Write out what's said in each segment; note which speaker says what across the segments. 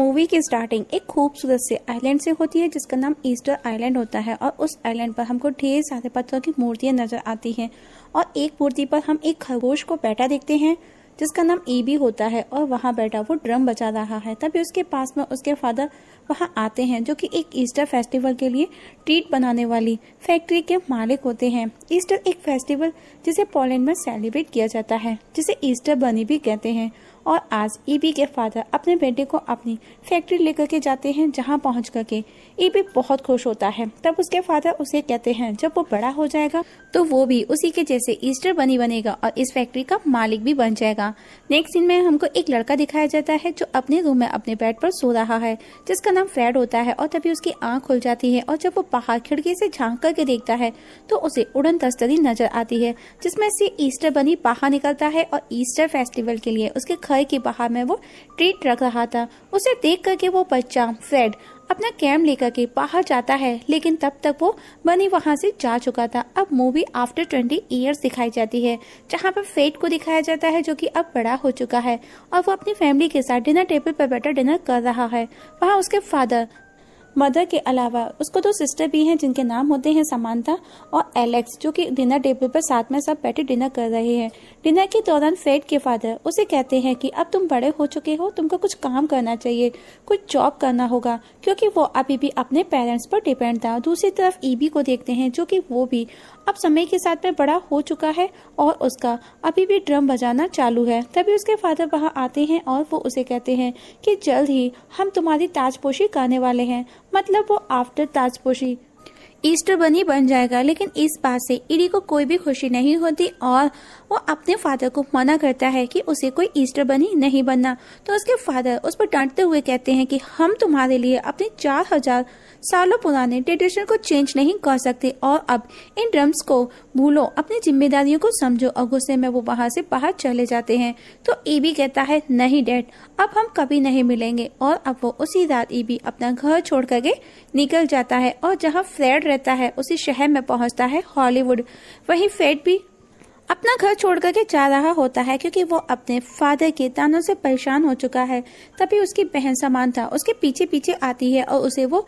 Speaker 1: movie की starting एक खूबसूरत से आइलैंड से होती है जिसका नाम ईस्टर आइलैंड होता है और उस आइलैंड पर हमको ढेर सारे पत्थरों की मूर्तियां नजर आती हैं और एक मूर्ति पर हम एक खरगोश को बैठा देखते हैं जिसका नाम बी होता है और वहाँ बैठा वो ड्रम बजा रहा है तभी उसके पास में उसके फादर वहाँ आते हैं जो कि एक ईस्टर फेस्टिवल के लिए ट्रीट बनाने वाली फैक्ट्री के मालिक होते हैं ईस्टर एक फेस्टिवल जिसे पोलैंड में सेलिब्रेट किया जाता है जिसे ईस्टर बनी भी कहते हैं और आज ईबी e के फादर अपने बेटे को अपनी फैक्ट्री लेकर के जाते हैं जहां पहुंच करके ईबी e बहुत खुश होता है तब उसके फादर उसे कहते हैं जब वो बड़ा हो जाएगा तो वो भी उसी के जैसे ईस्टर बनी बनेगा और इस फैक्ट्री का मालिक भी बन जाएगा नेक्स्ट सीन में हमको एक लड़का दिखाया जाता है जो अपने रूम में अपने बेड पर सो रहा है जिसका नाम फ्रेड होता है और तभी उसकी आँख खुल जाती है और जब वो बाहर खिड़की से झाँक करके देखता है तो उसे उड़न तस्तरी नजर आती है जिसमे से ईस्टर बनी बाहर निकलता है और ईस्टर फेस्टिवल के लिए उसके घर घर के बाहर में वो ट्रीट रख रहा था उसे देख करके वो बच्चा फ्रेड अपना कैम लेकर के बाहर जाता है लेकिन तब तक वो बनी वहाँ से जा चुका था अब मूवी आफ्टर ट्वेंटी ईयर्स दिखाई जाती है जहाँ पर फेट को दिखाया जाता है जो कि अब बड़ा हो चुका है और वो अपनी फैमिली के साथ डिनर टेबल पर बैठा डिनर कर रहा है वहाँ उसके फादर मदर के अलावा उसको दो सिस्टर भी हैं जिनके नाम होते हैं समानता और एलेक्स जो कि डिनर टेबल पर साथ में सब बैठे डिनर कर रहे हैं डिनर के दौरान फ्रेड के फादर उसे कहते हैं कि अब तुम बड़े हो चुके हो तुमको कुछ काम करना चाहिए कुछ जॉब करना होगा क्योंकि वो अभी भी अपने पेरेंट्स पर डिपेंड था दूसरी तरफ ईबी को देखते हैं जो कि वो भी अब समय के साथ में बड़ा हो चुका है और उसका अभी भी ड्रम बजाना चालू है तभी उसके फादर वहाँ आते हैं और वो उसे कहते हैं कि जल्द ही हम तुम्हारी ताजपोशी करने वाले हैं मतलब वो आफ्टर ताजपोशी ईस्टर बनी बन जाएगा लेकिन इस बात से इडी को कोई भी खुशी नहीं होती और वो अपने फादर को मना करता है कि उसे कोई ईस्टर बनी नहीं बनना तो उसके फादर उस पर डांटते हुए कहते हैं कि हम तुम्हारे लिए अपने चार हजार सालों पुराने ट्रेडिशन को चेंज नहीं कर सकते और अब इन ड्रम्स को भूलो अपनी जिम्मेदारियों को समझो और गुस्से में वो वहाँ से बाहर चले जाते हैं तो ईबी कहता है नहीं डैड अब हम कभी नहीं मिलेंगे और अब वो उसी रात ईबी अपना घर छोड़ करके निकल जाता है और जहाँ फ्लैड रहता है उसी शहर में पहुंचता है हॉलीवुड वही फेड भी अपना घर छोड़ करके जा रहा होता है क्योंकि वो अपने फादर के तानों से परेशान हो चुका है तभी उसकी बहन समानता उसके पीछे पीछे आती है और उसे वो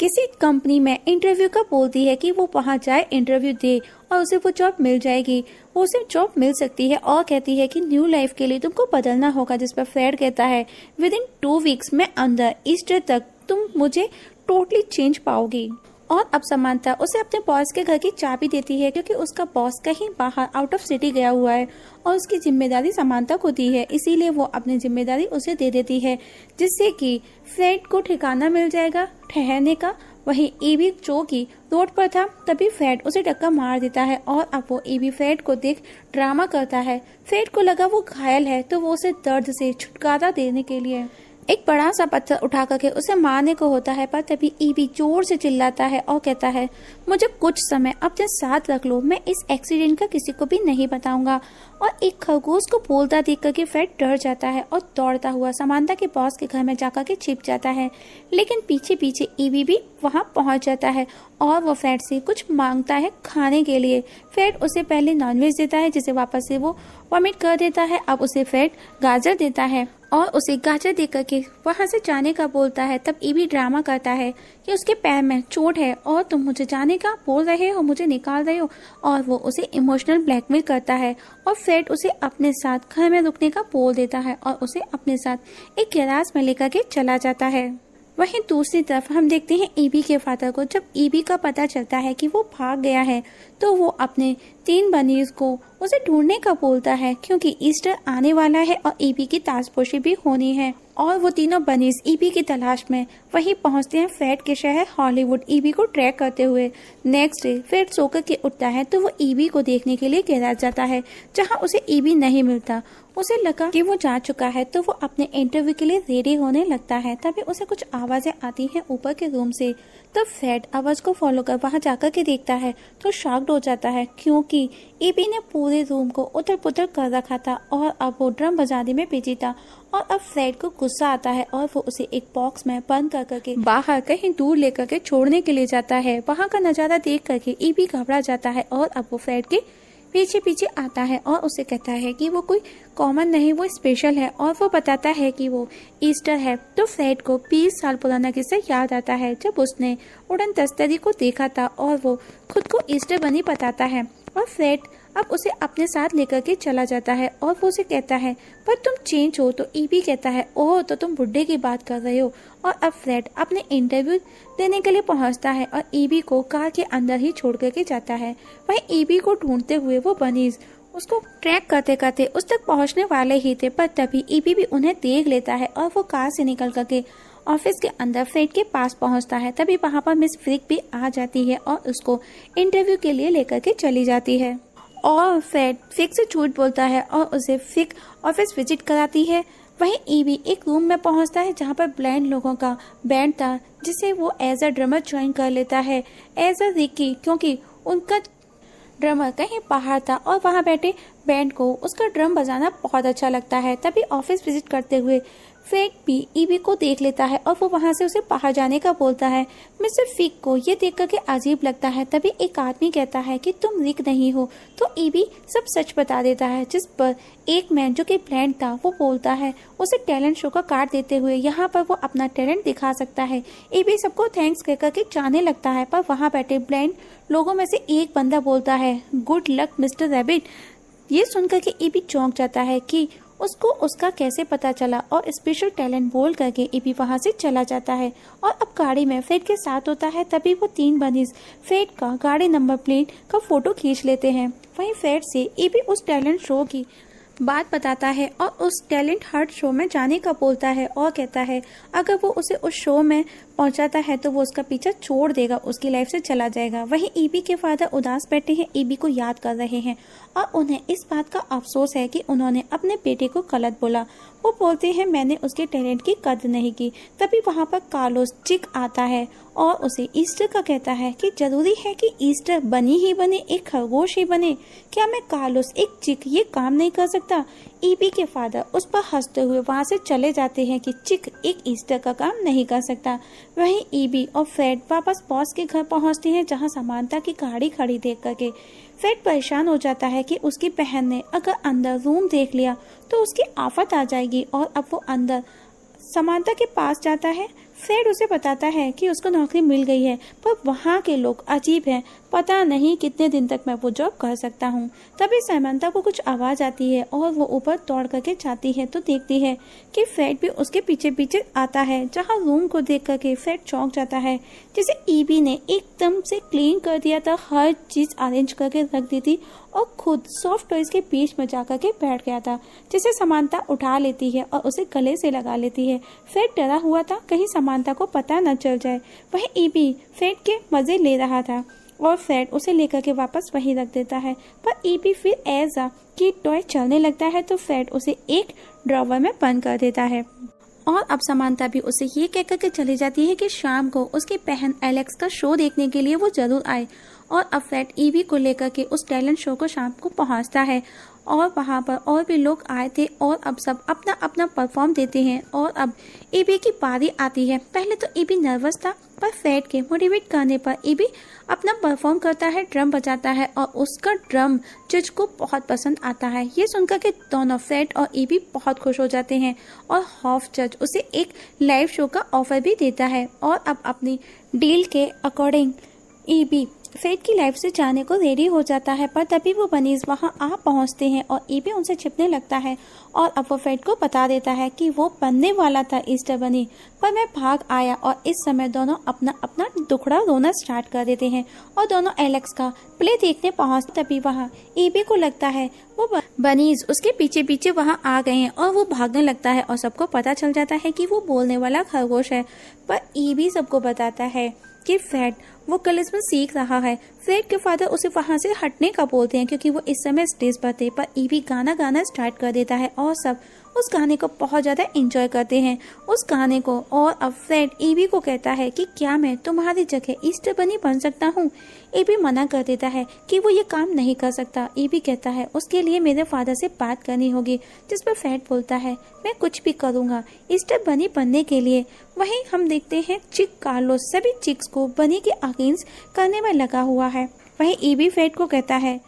Speaker 1: किसी कंपनी में इंटरव्यू का बोलती है कि वो वहाँ जाए इंटरव्यू दे और उसे वो जॉब मिल जाएगी वो उसे जॉब मिल सकती है और कहती है कि न्यू लाइफ के लिए तुमको बदलना होगा जिस पर फ्लैड कहता है विद इन टू वीक्स में अंदर ईस्टर तक तुम मुझे टोटली चेंज पाओगी और अब समानता उसे अपने बॉस के घर की चाबी देती है क्योंकि उसका बॉस कहीं बाहर आउट ऑफ सिटी गया हुआ है और उसकी जिम्मेदारी समानता को दी है इसीलिए वो अपनी जिम्मेदारी उसे दे देती है जिससे कि फ्लैट को ठिकाना मिल जाएगा ठहरने का वहीं ईवी जो की रोड पर था तभी फ्रेड उसे डक्का मार देता है और अब वो ईवी फ्रेड को देख ड्रामा करता है फ्रेड को लगा वो घायल है तो वो उसे दर्द से छुटकारा देने के लिए एक बड़ा सा पत्थर उठा करके उसे मारने को होता है पर तभी ईवी जोर से चिल्लाता है और कहता है मुझे कुछ समय अपने साथ रख लो मैं इस एक्सीडेंट का किसी को भी नहीं बताऊंगा और एक खरगोश को बोलता देख कर के फ्रेड डर जाता है और दौड़ता हुआ समानता के बॉस के घर में जाकर के छिप जाता है लेकिन पीछे पीछे ईवी भी वहाँ पहुँच जाता है और वो फ्रेड से कुछ मांगता है खाने के लिए फ्रेड उसे पहले नॉनवेज देता है जिसे वापस से वो वॉमिट कर देता है अब उसे फ्रेड गाजर देता है और उसे गाजर दे करके वहाँ से जाने का बोलता है तब ईवी ड्रामा करता है कि उसके पैर में चोट है और तुम मुझे जाने का बोल रहे हो मुझे निकाल रहे हो और वो उसे इमोशनल ब्लैकमेल करता है और सेट उसे अपने साथ घर में रुकने का बोल देता है और उसे अपने साथ एक गैराज में लेकर के चला जाता है वहीं दूसरी तरफ हम देखते हैं ईबी के फादर को जब ईबी का पता चलता है कि वो भाग गया है तो वो अपने तीन बनीज को उसे ढूंढने का बोलता है क्योंकि ईस्टर आने वाला है और ईबी की ताजपोशी भी होनी है और वो तीनों बनीस ईबी e की तलाश में वहीं पहुंचते हैं फैट के शहर हॉलीवुड ईबी e को ट्रैक करते हुए नेक्स्ट डे फैट सोकर के उठता है तो वो ईबी e को देखने के लिए गैराज जाता है जहां उसे ईबी नहीं मिलता उसे लगा कि वो जा चुका है तो वो अपने इंटरव्यू के लिए रेडी होने लगता है तभी उसे कुछ आवाज़ें आती हैं ऊपर के रूम से तब तो फैट आवाज़ को फॉलो कर वहाँ जाकर के देखता है तो शॉक्ड हो जाता है क्योंकि ईबी ने पूरे रूम को उतर पुतर कर रखा था और अब वो ड्रम बजाने में बिजी था और अब फैट को गुस्सा आता है और वो उसे एक बॉक्स में बंद कर करके बाहर कहीं दूर लेकर के छोड़ने के लिए जाता है वहाँ का नज़ारा देख करके ई भी घबरा जाता है और अब वो फ्रेड के पीछे पीछे आता है और उसे कहता है कि वो कोई कॉमन नहीं वो स्पेशल है और वो बताता है कि वो ईस्टर है तो फ्रेड को 20 साल पुराना किस्सा याद आता है जब उसने उड़न तस्तरी को देखा था और वो खुद को ईस्टर बनी बताता है और फ्रेड अब उसे अपने साथ लेकर के चला जाता है और वो उसे कहता है पर तुम चेंज हो तो ईबी कहता है ओह तो तुम बुढ़े की बात कर रहे हो और अब फ्रेड अपने इंटरव्यू देने के लिए पहुंचता है और ईबी को कार के अंदर ही छोड़ करके जाता है वही ईबी को ढूंढते हुए वो बनीज उसको ट्रैक करते करते उस तक पहुंचने वाले ही थे पर तभी ईबी भी उन्हें देख लेता है और वो कार से निकल करके ऑफिस के अंदर फ्रेड के पास पहुंचता है तभी वहां पर मिस फ्रिक भी आ जाती है और उसको इंटरव्यू के लिए लेकर के चली जाती है और फैट फिक से झूठ बोलता है और उसे फिक ऑफिस विजिट कराती है वहीं ईवी एक रूम में पहुंचता है जहां पर ब्लाइंड लोगों का बैंड था जिसे वो एज अ ड्रमर ज्वाइन कर लेता है एज अ रिकी क्योंकि उनका ड्रमर कहीं बाहर था और वहां बैठे बैंड को उसका ड्रम बजाना बहुत अच्छा लगता है तभी ऑफिस विजिट करते हुए फेक भी ईवी को देख लेता है और वो वहां से उसे बाहर जाने का बोलता है मिस्टर फिक को ये देख कर के अजीब लगता है तभी एक आदमी कहता है कि तुम रिक नहीं हो तो ईवी सब सच बता देता है जिस पर एक मैन जो कि ब्लैंड था वो बोलता है उसे टैलेंट शो का कार्ड देते हुए यहाँ पर वो अपना टैलेंट दिखा सकता है ईवी सबको थैंक्स कह कर के जाने लगता है पर वहाँ बैठे ब्लैंड लोगों में से एक बंदा बोलता है गुड लक मिस्टर रेबिट ये सुनकर के ईवी चौंक जाता है कि उसको उसका कैसे पता चला और स्पेशल टैलेंट बोल करके एपी e वहाँ से चला जाता है और अब गाड़ी में फेट के साथ होता है तभी वो तीन बंदिश फेट का गाड़ी नंबर प्लेट का फोटो खींच लेते हैं वहीं फेट से एपी e उस टैलेंट शो की बात बताता है और उस टैलेंट हर्ट शो में जाने का बोलता है और कहता है अगर वो उसे उस शो में पहुंचाता है तो वो उसका पीछा छोड़ देगा उसकी लाइफ से चला जाएगा वहीं ईबी e के फादर उदास बैठे हैं ईबी e को याद कर रहे हैं और उन्हें इस बात का अफसोस है कि उन्होंने अपने बेटे को गलत बोला वो बोलते हैं मैंने उसके टैलेंट की कद नहीं की तभी वहाँ पर कार्लोस चिक आता है और उसे ईस्टर का कहता है कि जरूरी है कि ईस्टर बनी ही बने एक खरगोश ही बने क्या मैं कार्लोस एक चिक ये काम नहीं कर सकता ईपी के फादर उस पर हंसते हुए वहां से चले जाते हैं कि चिक एक ईस्टर का काम नहीं कर सकता वहीं ईबी और फेड वापस बॉस के घर पहुंचते हैं जहां समानता की गाड़ी खड़ी देख करके फेड परेशान हो जाता है कि उसकी बहन ने अगर अंदर रूम देख लिया तो उसकी आफत आ जाएगी और अब वो अंदर समानता के पास जाता है फेड उसे बताता है कि उसको नौकरी मिल गई है पर वहाँ के लोग अजीब हैं पता नहीं कितने दिन तक मैं वो जॉब कर सकता हूँ तभी सैमंता को कुछ आवाज़ आती है और वो ऊपर दौड़ करके जाती है तो देखती है कि फैट भी उसके पीछे पीछे आता है जहाँ रूम को देख करके फैट चौंक जाता है जिसे ईबी e ने एकदम से क्लीन कर दिया था हर चीज़ अरेंज करके रख दी थी और खुद सॉफ्ट टॉयज के बीच में जा करके बैठ गया था जिसे समानता उठा लेती है और उसे गले से लगा लेती है फैट डरा हुआ था कहीं समानता को पता न चल जाए वही ईबी e फैट के मज़े ले रहा था और फ्रेड उसे लेकर के वापस वहीं रख देता है पर ईपी e फिर ऐसा की टॉय चलने लगता है तो फ्रेड उसे एक ड्रॉवर में बंद कर देता है और अब समानता भी उसे ये कहकर के चली जाती है कि शाम को उसकी बहन एलेक्स का शो देखने के लिए वो जरूर आए और अब फ्रेड ईवी e को लेकर के उस टैलेंट शो को शाम को पहुंचता है और वहाँ पर और भी लोग आए थे और अब सब अपना अपना परफॉर्म देते हैं और अब एबी e की पारी आती है पहले तो एबी e नर्वस था पर फैट के मोटिवेट करने पर एबी e अपना परफॉर्म करता है ड्रम बजाता है और उसका ड्रम जज को बहुत पसंद आता है ये सुनकर के दोनों फैट और एबी बहुत खुश हो जाते हैं और हॉफ जज उसे एक लाइव शो का ऑफर भी देता है और अब अपनी डील के अकॉर्डिंग ईबी फेट की लाइफ से जाने को रेडी हो जाता है पर तभी वो बनीज वहाँ आ पहुँचते हैं और ईबे उनसे छिपने लगता है और अब वो फेट को बता देता है कि वो बनने वाला था ईस्टर बनी पर मैं भाग आया और इस समय दोनों अपना अपना दुखड़ा रोना स्टार्ट कर देते हैं और दोनों एलेक्स का प्ले देखने पहुँच तभी वहाँ ईबे को लगता है वो बनीज उसके पीछे पीछे वहाँ आ गए हैं और वो भागने लगता है और सबको पता चल जाता है की वो बोलने वाला खरगोश है पर ईबी सबको बताता है कि फैट वो कलिज्म सीख रहा है फ्रेड के फादर उसे वहां से हटने का बोलते हैं क्योंकि वो इस समय स्टेज पर थे पर ईवी गाना गाना स्टार्ट कर देता है और सब उस गाने को बहुत ज़्यादा इंजॉय करते हैं उस गाने को और अब फ्रेंड एबी को कहता है कि क्या मैं तुम्हारी जगह ईस्टर बनी बन सकता हूँ एबी मना कर देता है कि वो ये काम नहीं कर सकता एबी कहता है उसके लिए मेरे फादर से बात करनी होगी जिस पर फ्रेंड बोलता है मैं कुछ भी करूँगा ईस्टर बनी बनने के लिए वही हम देखते हैं चिक कार्लो सभी चिक्स को बनी के अगेंस्ट करने में लगा हुआ है वही ईबी फ्रेड को कहता है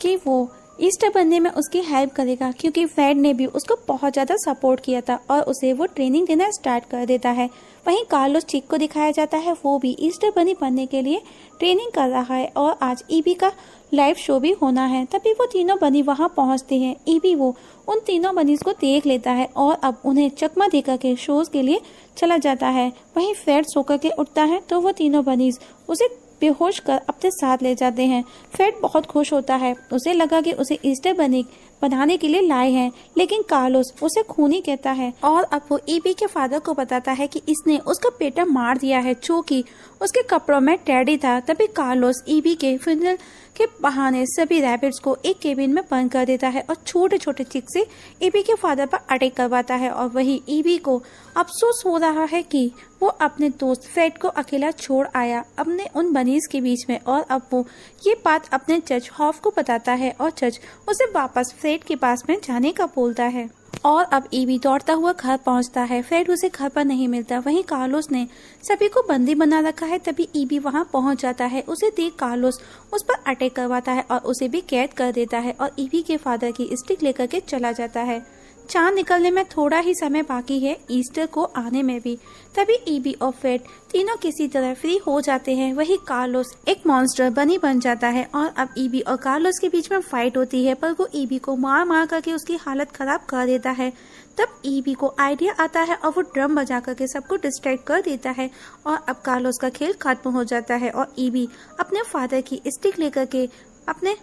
Speaker 1: कि वो ईस्टर बनने में उसकी हेल्प करेगा क्योंकि फेड ने भी उसको बहुत ज़्यादा सपोर्ट किया था और उसे वो ट्रेनिंग देना स्टार्ट कर देता है वहीं कार्लोस चिक को दिखाया जाता है वो भी ईस्टर बनी बनने के लिए ट्रेनिंग कर रहा है और आज ईबी e का लाइव शो भी होना है तभी वो तीनों बनी वहाँ पहुँचते हैं ईबी e वो उन तीनों बनीज को देख लेता है और अब उन्हें चकमा देकर के शोज के लिए चला जाता है वहीं फेड सोकर के उठता है तो वो तीनों बनीज उसे बेहोश कर अपने साथ ले जाते हैं फेड बहुत खुश होता है उसे लगा कि उसे ईस्टर बनी बनाने के लिए लाए हैं लेकिन कार्लोस उसे खूनी कहता है और वो ईबी के फादर को बताता है कि इसने उसका बेटा मार दिया है जो की उसके कपड़ों में टैडी था तभी कार्लोस ईबी के फिनल के बहाने सभी रैबिट्स को एक केबिन में बंद कर देता है और छोटे छोटे चिक से ईबी के फादर पर अटैक करवाता है और वही ईबी को अफसोस हो रहा है कि वो अपने दोस्त फ्रेड को अकेला छोड़ आया अपने उन बनीज के बीच में और अब वो ये बात अपने जज हॉफ को बताता है और जज उसे वापस फ्रेड के पास में जाने का बोलता है और अब ईवी दौड़ता हुआ घर पहुंचता है फ्रेड उसे घर पर नहीं मिलता वहीं कार्लोस ने सभी को बंदी बना रखा है तभी ईवी वहां पहुंच जाता है उसे देख कार्लोस उस पर अटैक करवाता है और उसे भी कैद कर देता है और ईवी के फादर की स्टिक लेकर के चला जाता है चांद निकलने में थोड़ा ही समय बाकी है ईस्टर को आने में भी तभी ईबी और फेट तीनों किसी तरह फ्री हो जाते हैं वही कार्लोस एक मॉन्स्टर बनी बन जाता है और अब ईबी और कार्लोस के बीच में फाइट होती है पर वो ईबी को मार मार करके उसकी हालत खराब कर देता है तब ईबी को आइडिया आता है और वो ड्रम बजा करके सबको डिस्ट्रैक्ट कर देता है और अब कार्लोस का खेल खत्म हो जाता है और ईबी अपने फादर की स्टिक लेकर के अपने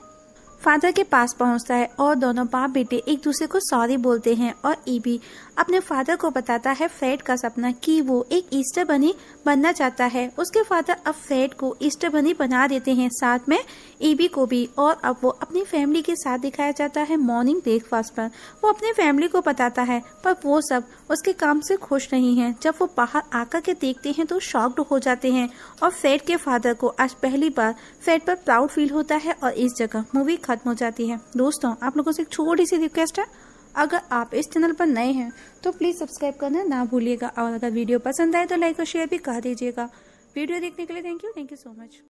Speaker 1: फादर के पास पहुंचता है और दोनों बाप बेटे एक दूसरे को सॉरी बोलते हैं और ईबी अपने फादर को बताता है फ्रेड का सपना कि वो एक ईस्टर बनी बनना चाहता है उसके फादर अब फ्रेड को ईस्टर बनी बना देते हैं साथ में ईबी को भी और अब वो अपनी फैमिली के साथ दिखाया जाता है मॉर्निंग ब्रेकफास्ट पर वो अपनी फैमिली को बताता है पर वो सब उसके काम से खुश नहीं है जब वो बाहर आकर के देखते हैं तो शॉक्ड हो जाते हैं और फ्रेड के फादर को आज पहली बार फ्रेड पर प्राउड फील होता है और इस जगह मूवी खत्म हो जाती है दोस्तों आप लोगों से एक छोटी सी रिक्वेस्ट है अगर आप इस चैनल पर नए हैं तो प्लीज़ सब्सक्राइब करना ना भूलिएगा और अगर वीडियो पसंद आए तो लाइक और शेयर भी कर दीजिएगा वीडियो देखने के लिए thank you thank you so much